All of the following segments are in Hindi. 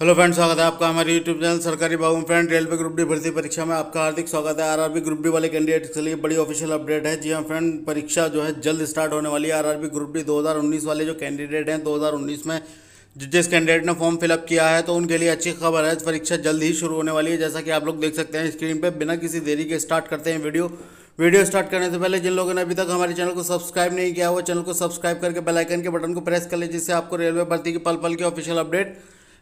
हेलो फ्रेंड स्वागत है आपका हमारे YouTube channel Sarkari Babu friend railway group D भर्ती परीक्षा में आपका हार्दिक स्वागत है आरआरबी ग्रुप डी वाले कैंडिडेट्स के लिए बड़ी ऑफिशियल अपडेट है जी हाँ फ्रेंड परीक्षा जो है जल्द स्टार्ट होने वाली है आरआरबी ग्रुप डी 2019 वाले जो कैंडिडेट हैं दो में जिस कैंडिडेट ने फॉर्म फिलअप किया है तो उनके लिए अच्छी खबर है परीक्षा जल्द ही शुरू होने वाली है जैसा कि आप लोग देख सकते हैं स्क्रीन पर बिना किसी देरी के स्टार्ट करते हैं वीडियो वीडियो स्टार्ट करने से पहले जिन लोगों ने अभी तक हमारे चैनल को सब्सक्राइब नहीं किया वो चैनल को सब्सक्राइब करके बेलाइकन के बटन को प्रेस कर ले जिससे आपको रेलवे भर्ती की पल पल की ऑफिशियल अपडेट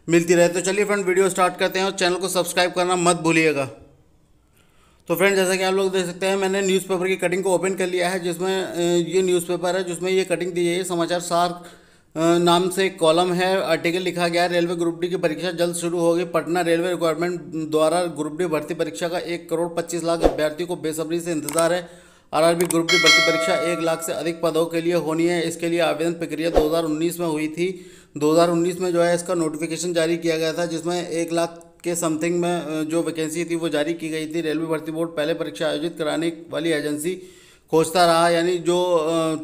मिलती रहे तो चलिए फ्रेंड वीडियो स्टार्ट करते हैं और चैनल को सब्सक्राइब करना मत भूलिएगा तो फ्रेंड जैसा कि आप लोग देख सकते हैं मैंने न्यूज़पेपर की कटिंग को ओपन कर लिया है जिसमें ये न्यूज़पेपर है जिसमें ये कटिंग दी गई है समाचार सार नाम से एक कॉलम है आर्टिकल लिखा गया है रेलवे ग्रुप डी की परीक्षा जल्द शुरू होगी पटना रेलवे रिक्वायरमेंट द्वारा ग्रुप डी भर्ती परीक्षा का एक करोड़ पच्चीस लाख अभ्यर्थियों को बेसब्री से इंतजार है बी ग्रुप डी भर्ती परीक्षा एक लाख से अधिक पदों के लिए होनी है इसके लिए आवेदन प्रक्रिया उन्नीस में हुई थी 2019 में जो है इसका नोटिफिकेशन जारी किया गया था जिसमें एक लाख के समथिंग में जो वैकेंसी थी वो जारी की गई थी रेलवे भर्ती बोर्ड पहले परीक्षा आयोजित कराने वाली एजेंसी खोजता रहा यानी जो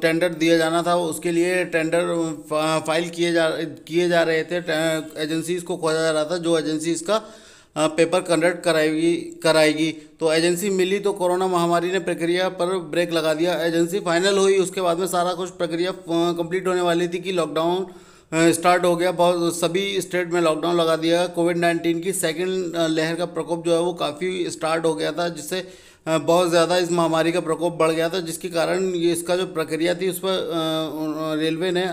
टेंडर दिया जाना था उसके लिए टेंडर फाइल किए जा किए जा रहे थे एजेंसीज को खोजा जा रहा था जो एजेंसी इसका पेपर कंडक्ट कराएगी कराएगी तो एजेंसी मिली तो कोरोना महामारी ने प्रक्रिया पर ब्रेक लगा दिया एजेंसी फाइनल हुई उसके बाद में सारा कुछ प्रक्रिया कंप्लीट होने वाली थी कि लॉकडाउन स्टार्ट हो गया बहुत सभी स्टेट में लॉकडाउन लगा दिया कोविड नाइन्टीन की सेकेंड लहर का प्रकोप जो है वो काफ़ी स्टार्ट हो गया था जिससे बहुत ज़्यादा इस महामारी का प्रकोप बढ़ गया था जिसके कारण ये इसका जो प्रक्रिया थी उस पर रेलवे ने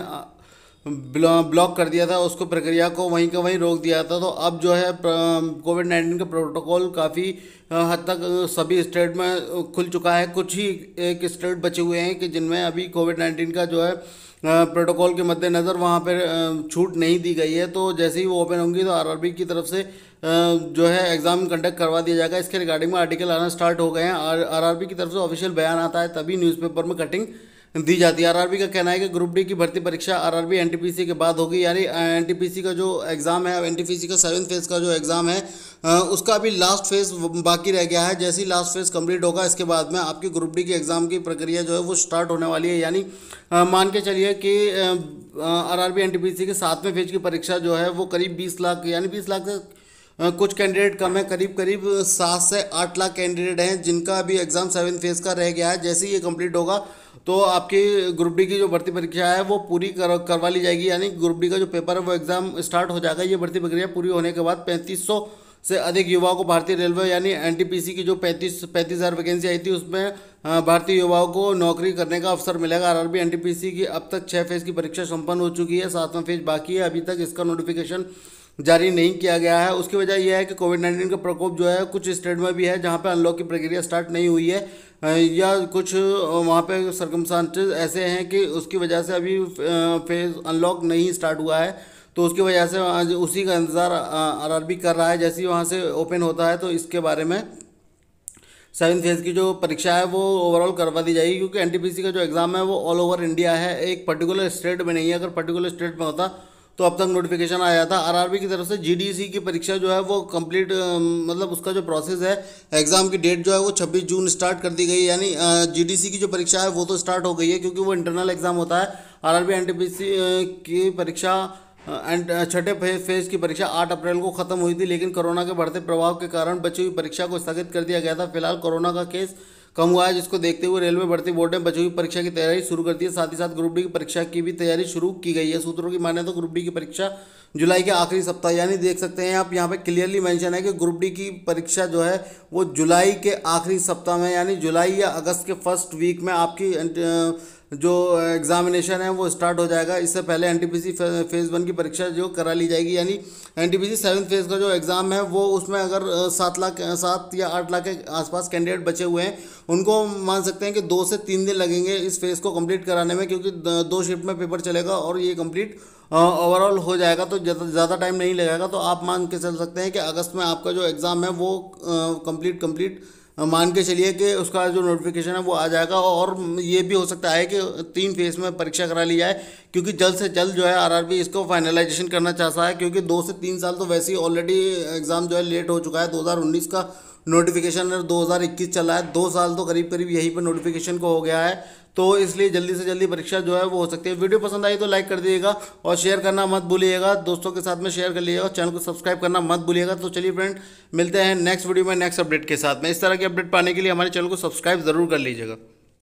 ब्लॉक कर दिया था उसको प्रक्रिया को वहीं का वहीं रोक दिया था तो अब जो है कोविड नाइन्टीन का प्रोटोकॉल काफ़ी हद तक सभी स्टेट में खुल चुका है कुछ ही एक स्टेट बचे हुए हैं कि जिनमें अभी कोविड नाइन्टीन का जो है प्रोटोकॉल के मद्देनज़र वहाँ पर छूट नहीं दी गई है तो जैसे ही वो ओपन होंगी तो आर की तरफ से जो है एग्ज़ाम कंडक्ट करवा दिया जाएगा इसके रिगार्डिंग में आर्टिकल आना स्टार्ट हो गए हैं आर आरआरबी की तरफ से ऑफिशियल बयान आता है तभी न्यूज़पेपर में कटिंग दी जाती है आरआरबी का कहना है कि ग्रुप डी की भर्ती परीक्षा आरआरबी एनटीपीसी के बाद होगी यानी एनटीपीसी का जो एग्ज़ाम है एनटीपीसी का सेवन फेज़ का जो एग्ज़ाम है उसका अभी लास्ट फेज़ बाकी रह गया है जैसे ही लास्ट फेज़ कंप्लीट होगा इसके बाद में आपकी ग्रुप डी के एग्ज़ाम की प्रक्रिया जो है वो स्टार्ट होने वाली है यानी मान के चलिए कि आर आर के सातवें फेज की परीक्षा जो है वो करीब बीस लाख यानी बीस लाख से कुछ कैंडिडेट कम है करीब करीब सात से आठ लाख कैंडिडेट हैं जिनका अभी एग्ज़ाम सेवन फेज़ का रह गया है जैसे ही ये कंप्लीट होगा तो आपकी ग्रुप डी की जो भर्ती परीक्षा है वो पूरी कर करवा ली जाएगी यानी ग्रुप डी का जो पेपर है वो एग्ज़ाम स्टार्ट हो जाएगा ये भर्ती प्रक्रिया पूरी होने के बाद पैंतीस से अधिक युवाओं को भारतीय रेलवे यानी एनटीपीसी की जो पैंतीस पैंतीस हज़ार वैकेंसी आई थी उसमें भारतीय युवाओं को नौकरी करने का अवसर मिलेगा आरआरबी एनटीपीसी की अब तक छः फेज़ की परीक्षा संपन्न हो चुकी है सातवां फेज बाकी है अभी तक इसका नोटिफिकेशन जारी नहीं किया गया है उसकी वजह यह है कि कोविड नाइन्टीन का प्रकोप जो है कुछ स्टेट में भी है जहाँ पर अनलॉक की प्रक्रिया स्टार्ट नहीं हुई है या कुछ वहाँ पे सरकमस्टांसेस ऐसे हैं कि उसकी वजह से अभी फेज अनलॉक नहीं स्टार्ट हुआ है तो उसकी वजह से उसी का इंतज़ार आर कर रहा है जैसे ही वहाँ से ओपन होता है तो इसके बारे में सेवन फेज़ की जो परीक्षा है वो ओवरऑल करवा दी जाएगी क्योंकि एनटीपीसी का जो एग्ज़ाम है वो ऑल ओवर इंडिया है एक पर्टिकुलर स्टेट में नहीं है अगर पर्टिकुलर स्टेट में होता तो अब तक नोटिफिकेशन आया था आरआरबी की तरफ से जीडीसी की परीक्षा जो है वो कंप्लीट मतलब उसका जो प्रोसेस है एग्ज़ाम की डेट जो है वो 26 जून स्टार्ट कर दी गई यानी जीडीसी की जो परीक्षा है वो तो स्टार्ट हो गई है क्योंकि वो इंटरनल एग्ज़ाम होता है आर आर की परीक्षा एंड छठे फेज की परीक्षा 8 अप्रैल को खत्म हुई थी लेकिन कोरोना के बढ़ते प्रभाव के कारण बची हुई परीक्षा को स्थगित कर दिया गया था फिलहाल कोरोना का केस कम हुआ है जिसको देखते हुए रेलवे भर्ती बोर्ड ने बच्चों की परीक्षा की तैयारी शुरू कर दी है साथ ही साथ ग्रुप डी की परीक्षा की भी तैयारी शुरू की गई है सूत्रों की माने तो ग्रुप डी की परीक्षा जुलाई के आखिरी सप्ताह यानी देख सकते हैं आप यहाँ पे क्लियरली मेंशन है कि ग्रुप डी की परीक्षा जो है वो जुलाई के आखिरी सप्ताह में यानी जुलाई या अगस्त के फर्स्ट वीक में आपकी अं, जो एग्ज़ामिनेशन है वो स्टार्ट हो जाएगा इससे पहले एन फेज़ वन की परीक्षा जो करा ली जाएगी यानी एन टी फेज़ का जो एग्ज़ाम है वो उसमें अगर सात लाख सात या आठ लाख के आसपास कैंडिडेट बचे हुए हैं उनको मान सकते हैं कि दो से तीन दिन लगेंगे इस फेज़ को कंप्लीट कराने में क्योंकि दो शिफ्ट में पेपर चलेगा और ये कंप्लीट ओवरऑल हो जाएगा तो ज़्यादा टाइम नहीं लगेगा तो आप मान के चल सकते हैं कि अगस्त में आपका जो एग्ज़ाम है वो कम्प्लीट कम्प्लीट मान के चलिए कि उसका जो नोटिफिकेशन है वो आ जाएगा और ये भी हो सकता है कि तीन फेज में परीक्षा करा ली जाए क्योंकि जल्द से जल्द जो है आरआरबी इसको फाइनलाइजेशन करना चाहता है क्योंकि दो से तीन साल तो वैसे ही ऑलरेडी एग्ज़ाम जो है लेट हो चुका है 2019 का नोटिफिकेशन 2021 चला है दो साल तो करीब करीब यहीं पर नोटिफिकेशन को हो गया है तो इसलिए जल्दी से जल्दी परीक्षा जो है वो हो सकती है वीडियो पसंद आई तो लाइक कर दीजिएगा और शेयर करना मत भूलिएगा दोस्तों के साथ में शेयर कर लीजिएगा चैनल को सब्सक्राइब करना मत भूलिएगा तो चलिए फ्रेंड मिलते हैं नेक्स्ट वीडियो में नेक्स्ट अपडेट के साथ में इस तरह की अपडेट पाने के लिए हमारे चैनल को सब्सक्राइब जरूर कर लीजिएगा